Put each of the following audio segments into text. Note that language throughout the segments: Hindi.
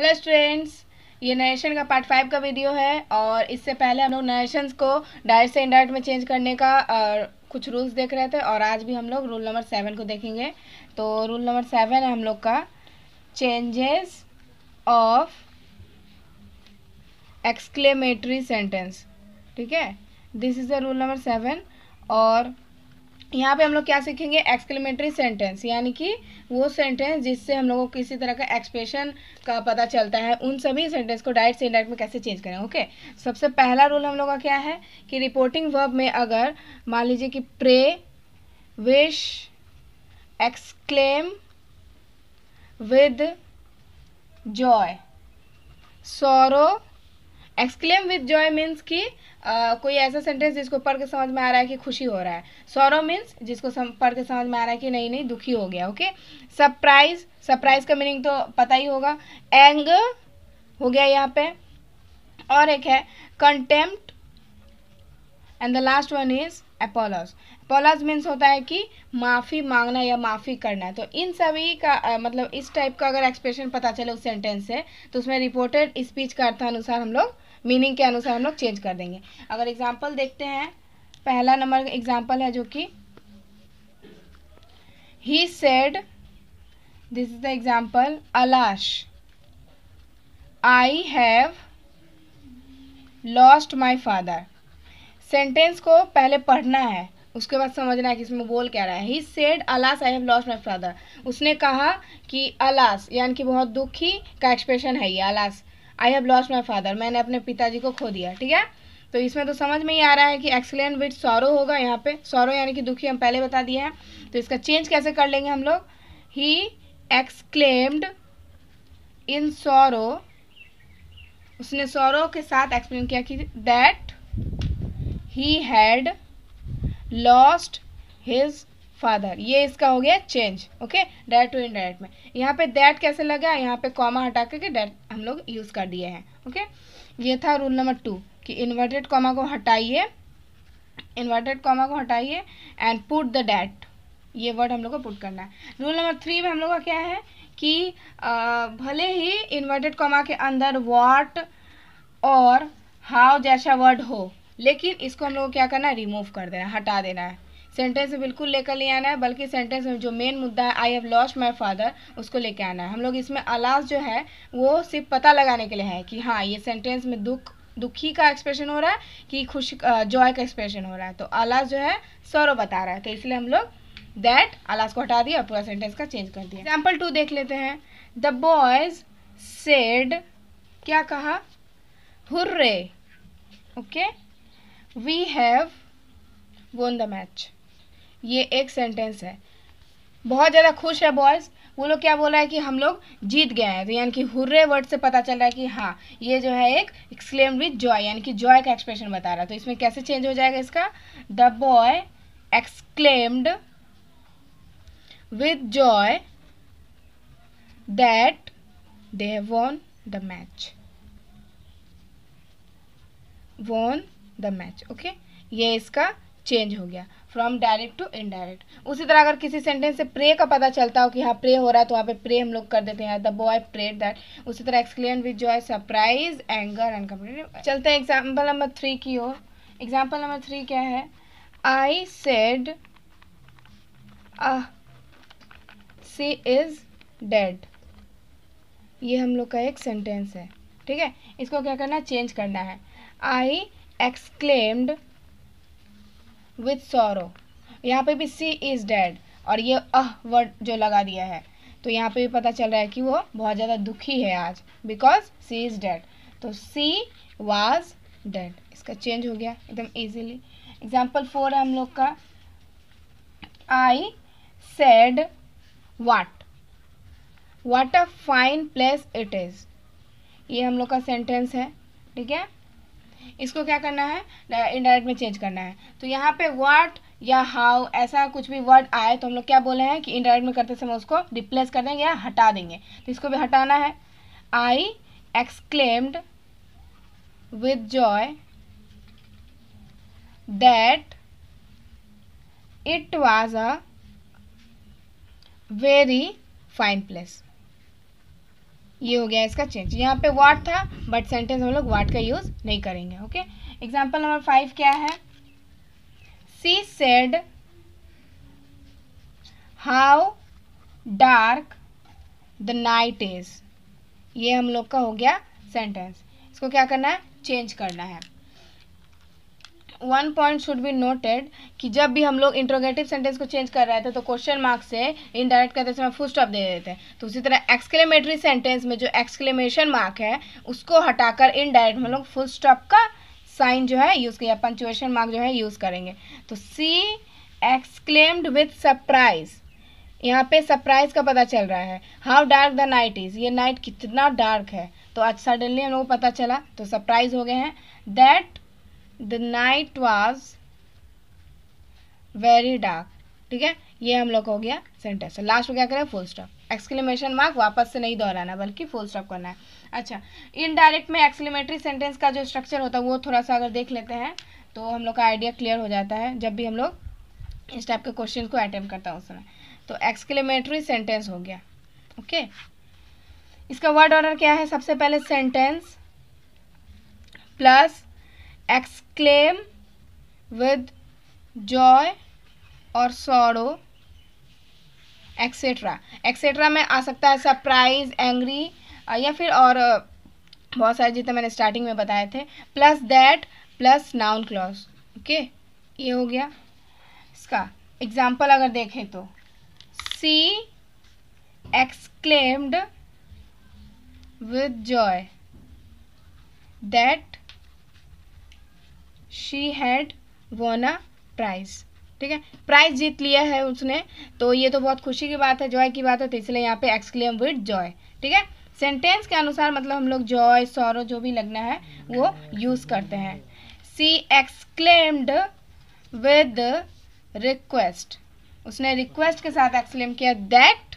हेलो स्टूडेंट्स ये नरेशन का पार्ट फाइव का वीडियो है और इससे पहले हम लोग नरेशन को डायरेक्ट से इंडायरेक्ट में चेंज करने का और कुछ रूल्स देख रहे थे और आज भी हम लोग रूल नंबर सेवन को देखेंगे तो रूल नंबर सेवन है हम लोग का चेंजेस ऑफ एक्सक्लेमेटरी सेंटेंस ठीक है this is the rule number seven और यहाँ पे हम लोग क्या सीखेंगे एक्सक्लेमेटरी सेंटेंस यानी कि वो सेंटेंस जिससे हम लोगों को किसी तरह का एक्सप्रेशन का पता चलता है उन सभी सेंटेंस को डायरेक्ट से इंडायरेक्ट में कैसे चेंज करें ओके सबसे पहला रूल हम लोग का क्या है कि रिपोर्टिंग वर्ब में अगर मान लीजिए कि pray wish exclaim with joy sorrow exclaim with joy means कि कोई ऐसा सेंटेंस जिसको पढ़ के समझ में आ रहा है कि खुशी हो रहा है सौरव मीन्स जिसको पढ़ के समझ में आ रहा है कि नहीं नहीं दुखी हो गया ओके सरप्राइज सरप्राइज का मीनिंग तो पता ही होगा एंग हो गया यहाँ पे और एक है contempt and the last one is apology apology means होता है कि माफ़ी मांगना या माफ़ी करना तो इन सभी का आ, मतलब इस टाइप का अगर एक्सप्रेशन पता चले उस सेंटेंस से तो उसमें रिपोर्टेड स्पीच का अर्थानुसार हम लोग मीनिंग के अनुसार हम लोग चेंज कर देंगे अगर एग्जाम्पल देखते हैं पहला नंबर एग्जाम्पल है जो कि he said this is the example alas I have lost my father sentence को पहले पढ़ना है उसके बाद समझना है कि इसमें बोल क्या रहा है he said alas I have lost my father उसने कहा कि अलास यानी कि बहुत दुखी का एक्सप्रेशन है ये alas I have lost my father मैंने अपने पिताजी को खो दिया ठीक है तो इसमें तो समझ में ही आ रहा है कि एक्सलेंट विथ सौरो होगा यहाँ पे सौरो यानी कि दुखी हम पहले बता दिए हैं तो इसका चेंज कैसे कर लेंगे हम लोग ही एक्सक्लेम्ड इन सौरो उसने सौरो के साथ एक्सप्लेन किया कि that he had lost his father ये इसका हो गया change okay direct to indirect में यहाँ पे दैट कैसे लगा यहाँ पे कॉमा हटा करके डायरेक्ट हम लोग यूज़ कर दिए हैं ओके ये था रूल नंबर टू कि इन्वर्टेड कॉमा को हटाइए इन्वर्टेड कॉमा को हटाइए एंड पुट द डैट ये वर्ड हम लोग को पुट करना है रूल नंबर थ्री में हम लोग का क्या है कि आ, भले ही इन्वर्टेड कॉमा के अंदर वाट और हाउ जैसा वर्ड हो लेकिन इसको हम लोग को क्या करना है रिमूव कर देना है हटा देना है सेंटेंस में बिल्कुल लेकर ले आना है बल्कि सेंटेंस में जो मेन मुद्दा है I have lost my father उसको लेके आना है हम लोग इसमें अलास जो है वो सिर्फ पता लगाने के लिए है कि हाँ ये सेंटेंस में दुख दुखी का एक्सप्रेशन हो रहा है कि खुश जॉय का एक्सप्रेशन हो रहा है तो अलास जो है सौरव बता रहा है तो इसलिए हम लोग दैट अलास को हटा दिया और पूरा सेंटेंस का चेंज कर दिया एग्जाम्पल टू देख लेते हैं द बॉयज सेड क्या कहा hurray okay we have won the match ये एक सेंटेंस है बहुत ज़्यादा खुश है बॉयज़ वो लोग क्या बोल रहा है कि हम लोग जीत गए हैं तो यानी कि हुर्रे वर्ड से पता चल रहा है कि हाँ ये जो है एक एक्सक्लेम विथ जॉय यानी कि जॉय का एक्सप्रेशन बता रहा है तो इसमें कैसे चेंज हो जाएगा इसका the boy exclaimed with joy that they have won the match won the match okay ये इसका चेंज हो गया फ्रॉम डायरेक्ट टू इनडायरेक्ट उसी तरह अगर किसी सेंटेंस से प्रे का पता चलता हो कि हाँ प्रे हो रहा है तो वहाँ पे प्रे हम लोग कर देते हैं द बॉय प्रेड दैट उसी तरह एक्सक्लेम विद है सरप्राइज एंगर एंड कम्प्लीट चलते हैं एग्जाम्पल नंबर थ्री की ओर एग्जाम्पल नंबर थ्री क्या है I said she is dead ये हम लोग का एक सेंटेंस है ठीक है इसको क्या करना है चेंज करना है आई एक्सक्लेम्ड विथ सोरो यहाँ पे भी सी इज़ डेड और ये अह वर्ड जो लगा दिया है तो यहाँ पे भी पता चल रहा है कि वो बहुत ज़्यादा दुखी है आज बिकॉज सी इज़ डेड तो सी वाज डेड इसका चेंज हो गया एकदम ईजिली एग्जाम्पल फोर है हम लोग का I said what what a fine place it is ये हम लोग का सेंटेंस है ठीक है इसको क्या करना है इनडायरेक्ट में चेंज करना है तो यहाँ पे वर्ड या हाउ ऐसा कुछ भी वर्ड आए तो हम लोग क्या बोले हैं कि इनडायरेक्ट में करते समय उसको रिप्लेस कर देंगे या हटा देंगे तो इसको भी हटाना है I exclaimed with joy that it was a very fine place ये हो गया इसका चेंज यहाँ पे वाट था बट सेंटेंस हम लोग वाट का यूज़ नहीं करेंगे ओके एग्जाम्पल नंबर फाइव क्या है she said how dark the night is ये हम लोग का हो गया सेंटेंस इसको क्या करना है चेंज करना है one point should be noted कि जब भी हम लोग इंट्रोगेटिव सेंटेंस को चेंज कर रहे थे तो क्वेश्चन मार्क्स से इनडायरेक्ट करते समय फुल स्टॉप दे देते हैं तो उसी तरह एक्सक्लेमेटरी सेंटेंस में जो एक्सक्लेमेशन मार्क है उसको हटाकर इनडायरेक्ट हम लोग फुल स्टॉप का साइन जो है यूज़ किया पंचुएशन मार्क जो है यूज़ करेंगे तो सी एक्सक्लेम्ड विथ सरप्राइज यहाँ पे सरप्राइज का पता चल रहा है how dark the night is ये नाइट कितना डार्क है तो आज सडनली हम लोग को पता चला तो सरप्राइज हो गए हैं that the night was very dark ठीक है ये हम लोग हो गया सेंटेंस लास्ट में क्या करें फुल स्टॉप एक्सक्लेमेशन मार्क वापस से नहीं दोहराना बल्कि फुल स्टॉप करना है अच्छा इनडायरेक्ट में एक्सक्लेमेटरी सेंटेंस का जो स्ट्रक्चर होता है वो थोड़ा सा अगर देख लेते हैं तो हम लोग का आइडिया क्लियर हो जाता है जब भी हम लोग इस टाइप के क्वेश्चन को अटैम्प्ट करता हूँ उस समय तो एक्सक्लेमेटरी सेंटेंस हो गया ओके okay? इसका वर्ड ऑर्डर क्या है सबसे पहले sentence plus exclaim with joy और sorrow एक्सेट्रा एक्सेट्रा में आ सकता है सरप्राइज एंग्री या फिर और बहुत सारे जितने मैंने स्टार्टिंग में बताए थे plus that plus noun clause okay ये हो गया इसका एग्जाम्पल अगर देखें तो she exclaimed with joy that she had won a prize ठीक है प्राइज जीत लिया है उसने तो ये तो बहुत खुशी की बात है जॉय की बात है तो इसलिए यहाँ पे एक्सक्लेम विद जॉय ठीक है सेंटेंस के अनुसार मतलब हम लोग जॉय सौरव जो भी लगना है वो यूज़ करते हैं सी एक्सक्लेम्ड विद रिक्वेस्ट उसने रिक्वेस्ट के साथ एक्सक्लेम किया दैट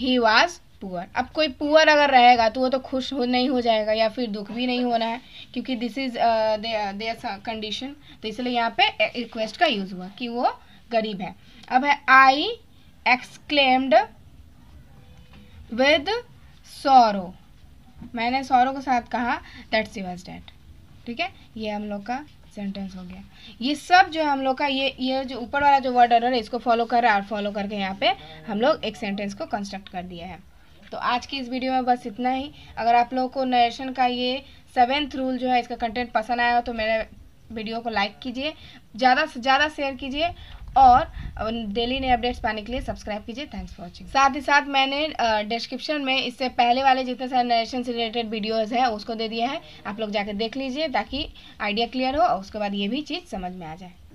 ही वॉज पुअर अब कोई पुअर अगर रहेगा तो वो तो खुश हो नहीं हो जाएगा या फिर दुख भी नहीं होना है क्योंकि दिस इज देयर कंडीशन तो इसलिए यहाँ पे रिक्वेस्ट uh, का यूज हुआ कि वो गरीब है अब है आई एक्सक्लेम्ड विद सौरो मैंने सौरो के साथ कहा दैट सी वॉज डेट ठीक है ये हम लोग का सेंटेंस हो गया ये सब जो हम लोग का ये ये जो ऊपर वाला जो वर्ड ऑर्डर है इसको फॉलो कर रहा है और फॉलो करके यहाँ पे हम लोग एक सेंटेंस को कंस्ट्रक्ट कर दिया है तो आज की इस वीडियो में बस इतना ही अगर आप लोगों को नरेशन का ये सेवेंथ रूल जो है इसका कंटेंट पसंद आया हो तो मेरे वीडियो को लाइक कीजिए ज़्यादा से ज़्यादा शेयर कीजिए और डेली नए अपडेट्स पाने के लिए सब्सक्राइब कीजिए थैंक्स फॉर वॉचिंग साथ ही साथ मैंने डिस्क्रिप्शन में इससे पहले वाले जितने सारे नरेशन से रिलेटेड वीडियोज़ हैं उसको दे दिया है आप लोग जाकर देख लीजिए ताकि आइडिया क्लियर हो और उसके बाद ये भी चीज़ समझ में आ जाए